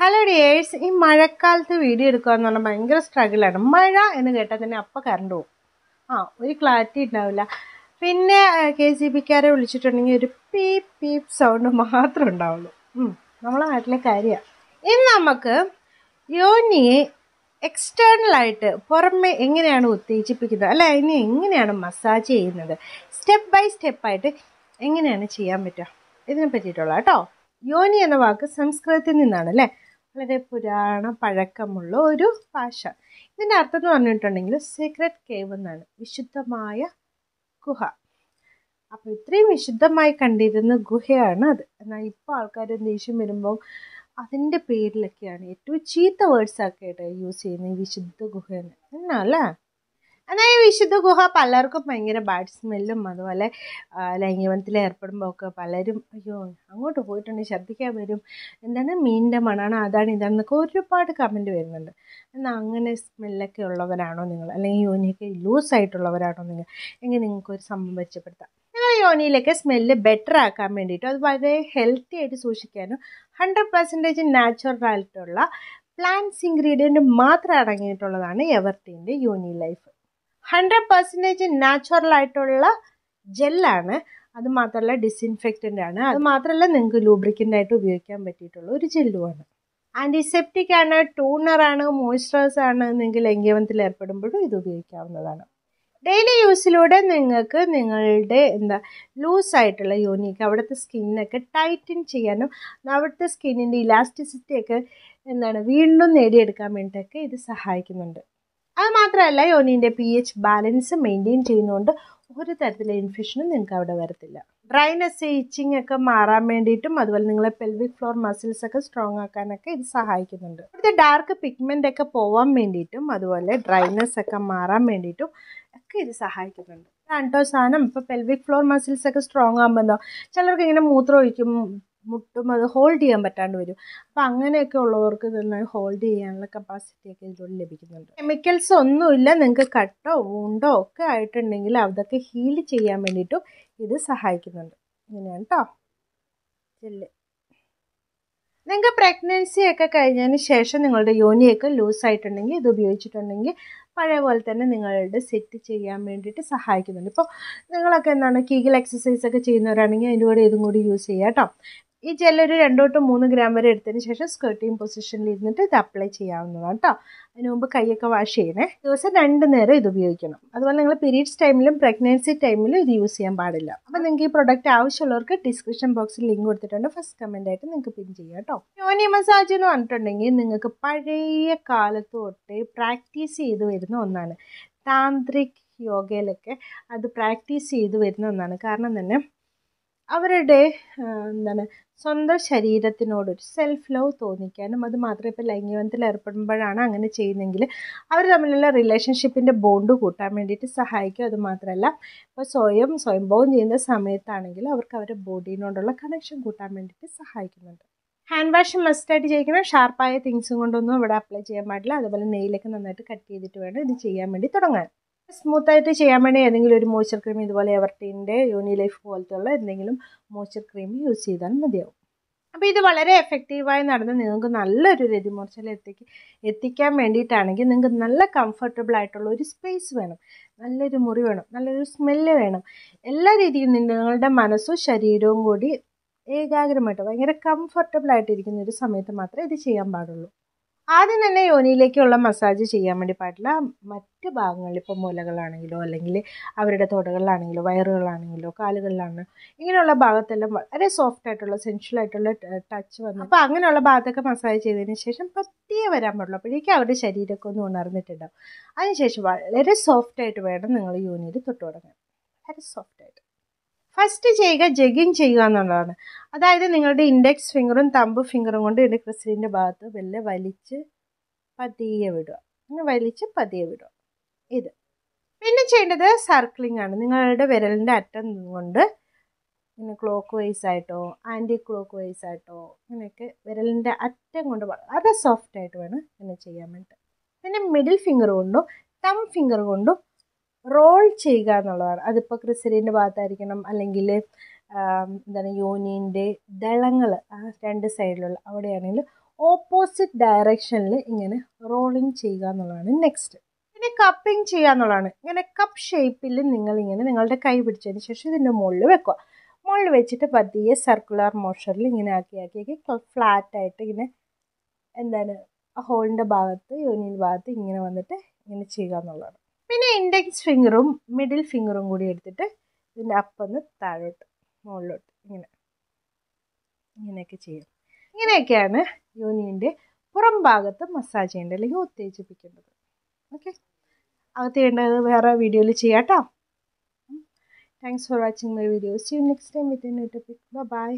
hello dears ഈ മഴക്കാലത്ത് video എടുക്കുക എന്ന് പറഞ്ഞാൽ ഭയങ്കര സ്ട്രഗിളാണ് മഴ എന്ന് കേട്ടാൽ തന്നെ അപ്പം കറണ്ട് പോകും ആ ഒരു ക്ലാരിറ്റി ഉണ്ടാവില്ല പിന്നെ കെ സി ബിക്കാരെ വിളിച്ചിട്ടുണ്ടെങ്കിൽ ഒരു പീ പീ സൗണ്ട് മാത്രമേ ഉണ്ടാവുള്ളൂ നമ്മളെ നാട്ടിലെ കാര്യമാണ് ഇനി നമുക്ക് യോനിയെ എക്സ്റ്റേണലായിട്ട് പുറമെ എങ്ങനെയാണ് ഉത്തേജിപ്പിക്കുന്നത് അല്ല അതിനെ എങ്ങനെയാണ് മസാജ് ചെയ്യുന്നത് സ്റ്റെപ്പ് ബൈ സ്റ്റെപ്പായിട്ട് എങ്ങനെയാണ് ചെയ്യാൻ പറ്റുക ഇതിനെ പറ്റിയിട്ടുള്ള കേട്ടോ യോനി എന്ന വാക്ക് സംസ്കൃതത്തിൽ നിന്നാണ് അല്ലേ വളരെ പുരാണ പഴക്കമുള്ള ഒരു ഭാഷ ഇതിൻ്റെ അർത്ഥം എന്ന് പറഞ്ഞിട്ടുണ്ടെങ്കിൽ സീക്രട്ട് കേവ് എന്നാണ് വിശുദ്ധമായ ഗുഹ അപ്പോൾ ഇത്രയും വിശുദ്ധമായി കണ്ടിരുന്ന ഗുഹയാണ് അത് എന്നാൽ ഇപ്പോൾ ആൾക്കാർ ദേഷ്യം വരുമ്പോൾ അതിൻ്റെ പേരിലൊക്കെയാണ് ഏറ്റവും ചീത്ത വേർഡ്സ് ആക്കിയിട്ട് യൂസ് ചെയ്യുന്നത് വിശുദ്ധ ഗുഹ എന്ന് എന്നാ എന്നാൽ ഈ വിശുദ്ധ ഗുഹ പലർക്കും ഭയങ്കര ബാഡ് സ്മെല്ലും അതുപോലെ ലൈംഗികത്തിൽ ഏർപ്പെടുമ്പോൾ ഒക്കെ പലരും അയ്യോ അങ്ങോട്ട് പോയിട്ടുണ്ട് ഛർദ്ദിക്കാൻ വരും എന്താണ് മീനിൻ്റെ മണാണ് അതാണ് ഇതാണെന്നൊക്കെ ഒരുപാട് കമൻ്റ് വരുന്നുണ്ട് എന്നാൽ അങ്ങനെ സ്മെല്ലൊക്കെ ഉള്ളവരാണോ നിങ്ങൾ അല്ലെങ്കിൽ യോനിയൊക്കെ ആയിട്ടുള്ളവരാണോ നിങ്ങൾ എങ്കിൽ നിങ്ങൾക്കൊരു സംഭവം പരിചയപ്പെടുത്താം നിങ്ങൾ യോനിയിലൊക്കെ സ്മെല്ല് ബെറ്റർ ആക്കാൻ വേണ്ടിയിട്ട് അത് വളരെ ഹെൽത്തി ആയിട്ട് സൂക്ഷിക്കാനും ഹൺഡ്രഡ് പെർസെൻറ്റേജ് നാച്ചുറലായിട്ടുള്ള പ്ലാന്റ്സ് ഇൻഗ്രീഡിയൻറ്റ് മാത്രം അടങ്ങിയിട്ടുള്ളതാണ് എവർത്തിൻ്റെ യോനി ലൈഫ് ഹൺഡ്രഡ് പെർസെൻറ്റേജ് നാച്ചുറൽ ആയിട്ടുള്ള ജെല്ലാണ് അത് മാത്രമല്ല ഡിസിൻഫെക്റ്റൻ്റ് ആണ് അത് മാത്രമല്ല നിങ്ങൾക്ക് ലൂബ്രിക്കൻ്റ് ആയിട്ട് ഉപയോഗിക്കാൻ പറ്റിയിട്ടുള്ള ഒരു ജെല്ലുമാണ് ആൻറ്റിസെപ്റ്റിക് ആണ് ടൂണറാണ് മോയ്സ്ചറൈസർ ആണ് നിങ്ങൾക്ക് ലംഘ്യവനത്തിൽ ഏർപ്പെടുമ്പോഴും ഇത് ഉപയോഗിക്കാവുന്നതാണ് ഡെയിലി യൂസിലൂടെ നിങ്ങൾക്ക് നിങ്ങളുടെ എന്താ ആയിട്ടുള്ള യൂണിക്ക് അവിടുത്തെ സ്കിന്നൊക്കെ ടൈറ്റൻ ചെയ്യാനും അവിടുത്തെ സ്കിന്നിൻ്റെ ഇലാസ്റ്റിസിറ്റിയൊക്കെ എന്താണ് വീണ്ടും നേടിയെടുക്കാൻ വേണ്ടിയിട്ടൊക്കെ ഇത് സഹായിക്കുന്നുണ്ട് അത് മാത്രമല്ല യോനിൻ്റെ പി എച്ച് ബാലൻസ് മെയിൻറ്റെയിൻ ചെയ്യുന്നതുകൊണ്ട് ഒരു തരത്തിലെ ഇൻഫെക്ഷനും നിങ്ങൾക്ക് അവിടെ വരത്തില്ല ഡ്രൈനസ് ഇച്ചിങ് ഒക്കെ മാറാൻ വേണ്ടിയിട്ടും അതുപോലെ നിങ്ങളെ പെൽവിക് ഫ്ലോർ മസിൽസ് ഒക്കെ സ്ട്രോങ് ആക്കാനൊക്കെ ഇത് സഹായിക്കുന്നുണ്ട് ഇവിടുത്തെ ഡാർക്ക് പിഗ്മെൻ്റ് ഒക്കെ പോവാൻ വേണ്ടിയിട്ടും അതുപോലെ ഡ്രൈനസ് ഒക്കെ മാറാൻ വേണ്ടിയിട്ടും ഒക്കെ ഇത് സഹായിക്കുന്നുണ്ട് രണ്ടോ സാധനം ഇപ്പോൾ പെൽവിക് ഫ്ലോർ മസിൽസ് ഒക്കെ സ്ട്രോങ് ആകുമ്പോൾ ചിലർക്ക് ഇങ്ങനെ മൂത്രം ഒഴിക്കും മുട്ടും അത് ഹോൾഡ് ചെയ്യാൻ പറ്റാണ്ട് വരും അപ്പം അങ്ങനെയൊക്കെ ഉള്ളവർക്ക് നന്നായി ഹോൾഡ് ചെയ്യാനുള്ള ഒക്കെ ഇതിലൂടെ ലഭിക്കുന്നുണ്ട് കെമിക്കൽസ് ഒന്നുമില്ല നിങ്ങൾക്ക് കട്ടോ ഊണ്ടോ ഒക്കെ ആയിട്ടുണ്ടെങ്കിൽ അതൊക്കെ ഹീൽ ചെയ്യാൻ വേണ്ടിയിട്ടും ഇത് സഹായിക്കുന്നുണ്ട് ഇങ്ങനെയാണ് കേട്ടോ നിങ്ങൾക്ക് പ്രഗ്നൻസി ഒക്കെ കഴിഞ്ഞതിന് ശേഷം നിങ്ങളുടെ യോനിയൊക്കെ ലൂസ് ആയിട്ടുണ്ടെങ്കിൽ ഇത് ഉപയോഗിച്ചിട്ടുണ്ടെങ്കിൽ പഴയ പോലെ തന്നെ നിങ്ങളുടെ സെറ്റ് ചെയ്യാൻ വേണ്ടിയിട്ട് സഹായിക്കുന്നുണ്ട് ഇപ്പോൾ നിങ്ങളൊക്കെ എന്താണ് കീഗിൾ എക്സസൈസ് ഒക്കെ ചെയ്യുന്നവരാണെങ്കിൽ അതിൻ്റെ കൂടെ ഇതും കൂടി യൂസ് ചെയ്യാം കേട്ടോ ഈ ജെൽ ഒരു രണ്ടോ ടു മൂന്ന് ഗ്രാം വരെ എടുത്തതിന് ശേഷം സ്കേർട്ടിങ് പൊസിഷനിൽ ഇരുന്നിട്ട് ഇത് അപ്ലൈ ചെയ്യാവുന്നതാണ് കേട്ടോ അതിന് മുമ്പ് കൈയൊക്കെ വാഷ് ചെയ്യണേ ദിവസം രണ്ട് നേരം ഇത് ഉപയോഗിക്കണം അതുപോലെ നിങ്ങൾ പീരീഡ്സ് ടൈമിലും പ്രഗ്നൻസി ടൈമിലും ഇത് യൂസ് ചെയ്യാൻ പാടില്ല അപ്പോൾ നിങ്ങൾക്ക് ഈ പ്രൊഡക്റ്റ് ആവശ്യമുള്ളവർക്ക് ഡിസ്ക്രിപ്ഷൻ ബോക്സിൽ ലിങ്ക് കൊടുത്തിട്ടുണ്ട് ഫസ്റ്റ് കമൻ്റ് ആയിട്ട് നിങ്ങൾക്ക് പിൻ ചെയ്യാം കേട്ടോ യോനി മസാജ് എന്ന് പറഞ്ഞിട്ടുണ്ടെങ്കിൽ നിങ്ങൾക്ക് പഴയ കാലത്ത് തൊട്ടേ പ്രാക്ടീസ് ചെയ്ത് വരുന്ന ഒന്നാണ് താന്ത്രിക് യോഗയിലൊക്കെ അത് പ്രാക്ടീസ് ചെയ്ത് വരുന്ന ഒന്നാണ് കാരണം തന്നെ അവരുടെ എന്താണ് സ്വന്തം ശരീരത്തിനോട് ഒരു സെൽഫ് ലവ് തോന്നിക്കാനും അത് മാത്രമേ ഇപ്പോൾ ലൈംഗികബന്ധത്തിൽ ഏർപ്പെടുമ്പോഴാണ് അങ്ങനെ ചെയ്യുന്നതെങ്കിൽ അവർ തമ്മിലുള്ള റിലേഷൻഷിപ്പിൻ്റെ ബോണ്ട് കൂട്ടാൻ വേണ്ടിയിട്ട് സഹായിക്കും അത് മാത്രമല്ല ഇപ്പോൾ സ്വയം സ്വയംഭവം ചെയ്യുന്ന സമയത്താണെങ്കിൽ അവർക്ക് അവരുടെ ബോഡിനോടുള്ള കണക്ഷൻ കൂട്ടാൻ വേണ്ടിയിട്ട് സഹായിക്കുന്നുണ്ട് ഹാൻഡ് വാഷ് മസ്റ്റായിട്ട് ചെയ്യിക്കണം ഷാർപ്പായ തിങ്സും കൊണ്ടൊന്നും ഇവിടെ അപ്ലൈ ചെയ്യാൻ പാടില്ല അതുപോലെ നെയിലൊക്കെ നന്നായിട്ട് കട്ട് ചെയ്തിട്ട് വേണം ഇത് ചെയ്യാൻ വേണ്ടി തുടങ്ങാൻ സ്മൂത്തായിട്ട് ചെയ്യാൻ വേണ്ടി ഏതെങ്കിലും ഒരു മോയ്സ്ചർ ക്രീം ഇതുപോലെ എവർട്ടീൻ്റെ പോലത്തെ ഉള്ള എന്തെങ്കിലും മോയ്സ്ചർ ക്രീം യൂസ് ചെയ്താൽ മതിയാവും അപ്പോൾ ഇത് വളരെ എഫക്റ്റീവായി നടന്ന് നിങ്ങൾക്ക് നല്ലൊരു രതിമൂർച്ചയിൽ എത്തിക്ക് എത്തിക്കാൻ വേണ്ടിയിട്ടാണെങ്കിൽ നിങ്ങൾക്ക് നല്ല കംഫർട്ടബിൾ ആയിട്ടുള്ള ഒരു സ്പേസ് വേണം നല്ലൊരു മുറി വേണം നല്ലൊരു സ്മെല്ല് വേണം എല്ലാ രീതിയിലും നിങ്ങളുടെ മനസ്സും ശരീരവും കൂടി ഏകാഗ്രമായിട്ട് ഭയങ്കര കംഫർട്ടബിൾ ആയിട്ടിരിക്കുന്ന ഒരു സമയത്ത് മാത്രമേ ഇത് ചെയ്യാൻ പാടുള്ളൂ ആദ്യം തന്നെ യോനിയിലേക്കുള്ള മസാജ് ചെയ്യാൻ വേണ്ടി പാടില്ല മറ്റ് ഭാഗങ്ങളിൽ ഇപ്പോൾ മുലകളാണെങ്കിലോ അല്ലെങ്കിൽ അവരുടെ തൊടകളിലാണെങ്കിലോ വയറുകളാണെങ്കിലോ കാലുകളിലാണ് ഇങ്ങനെയുള്ള ഭാഗത്തെല്ലാം വളരെ സോഫ്റ്റ് ആയിട്ടുള്ള സെൻഷ്യൽ ആയിട്ടുള്ള ടച്ച് വന്നു അപ്പോൾ അങ്ങനെയുള്ള ഭാഗത്തൊക്കെ മസാജ് ചെയ്തതിന് ശേഷം പത്തിയെ വരാൻ പാടുള്ളൂ അപ്പോഴേക്കും അവരുടെ ശരീരമൊക്കെ ഒന്ന് ഉണർന്നിട്ടുണ്ടാവും അതിനുശേഷം വളരെ സോഫ്റ്റ് ആയിട്ട് വേണം നിങ്ങൾ യോനിയിൽ തൊട്ട് തുടങ്ങാൻ വളരെ ആയിട്ട് ഫസ്റ്റ് ചെയ്യുക ജഗിങ് ചെയ്യുക എന്നുള്ളതാണ് അതായത് നിങ്ങളുടെ ഇൻഡെക്സ് ഫിംഗറും തമ്പ് ഫിംഗറും കൊണ്ട് എൻ്റെ ക്രിസ്റ്റലിൻ്റെ ഭാഗത്ത് വെല്ലെ വലിച്ച് പതിയെ വിടുക അങ്ങനെ വലിച്ച് പതിയെ വിടുക ഇത് പിന്നെ ചെയ്യേണ്ടത് സർക്കിളിംഗ് ആണ് നിങ്ങളുടെ വിരലിൻ്റെ അറ്റം കൊണ്ട് ഇങ്ങനെ ക്ലോക്ക് വൈസ് ആയിട്ടോ ആൻറ്റി ക്ലോക്ക് വൈസ് ആയിട്ടോ ഇങ്ങനെയൊക്കെ വിരലിൻ്റെ അറ്റം കൊണ്ട് വളരെ സോഫ്റ്റ് ആയിട്ട് വേണം ഇങ്ങനെ ചെയ്യാൻ വേണ്ടിയിട്ട് പിന്നെ മിഡിൽ ഫിംഗർ കൊണ്ടും തം ഫിംഗർ കൊണ്ടും റോൾ ചെയ്യുക എന്നുള്ളതാണ് അതിപ്പോൾ ക്രിസലിൻ്റെ ഭാഗത്തായിരിക്കണം അല്ലെങ്കിൽ എന്താണ് യോനിൻ്റെ ദളങ്ങൾ ആ രണ്ട് സൈഡിലുള്ള അവിടെയാണെങ്കിൽ ഓപ്പോസിറ്റ് ഡയറക്ഷനിൽ ഇങ്ങനെ റോളിങ് ചെയ്യുക എന്നുള്ളതാണ് നെക്സ്റ്റ് പിന്നെ കപ്പിങ് ചെയ്യുക എന്നുള്ളതാണ് ഇങ്ങനെ കപ്പ് ഷേപ്പിൽ നിങ്ങൾ ഇങ്ങനെ നിങ്ങളുടെ കൈ പിടിച്ചതിന് ശേഷം ഇതിൻ്റെ മുകളിൽ വെക്കുക മുകളിൽ വെച്ചിട്ട് പതിയെ സർക്കുലർ മോഷനിൽ ഇങ്ങനെ ആക്കി ആക്കി ആക്കി ആയിട്ട് ഇങ്ങനെ എന്താണ് ഹോളിൻ്റെ ഭാഗത്ത് യൂണിയൻ ഭാഗത്ത് ഇങ്ങനെ വന്നിട്ട് ഇങ്ങനെ ചെയ്യുക എന്നുള്ളതാണ് പിന്നെ ഇൻഡെക്സ് ഫിംഗറും മിഡിൽ ഫിംഗറും കൂടി എടുത്തിട്ട് ഇതിൻ്റെ അപ്പൊന്ന് താഴോട്ട് മുകളിലോട്ട് ഇങ്ങനെ ഇങ്ങനെയൊക്കെ ചെയ്യും ഇങ്ങനെയൊക്കെയാണ് യോനിൻ്റെ പുറം ഭാഗത്ത് മസാജ് ചെയ്യേണ്ടത് അല്ലെങ്കിൽ ഉത്തേജിപ്പിക്കേണ്ടത് ഓക്കെ അകത്ത് ചെയ്യേണ്ടത് വേറെ വീഡിയോയിൽ ചെയ്യാം കേട്ടോ thanks for watching my video see you next time with a topic by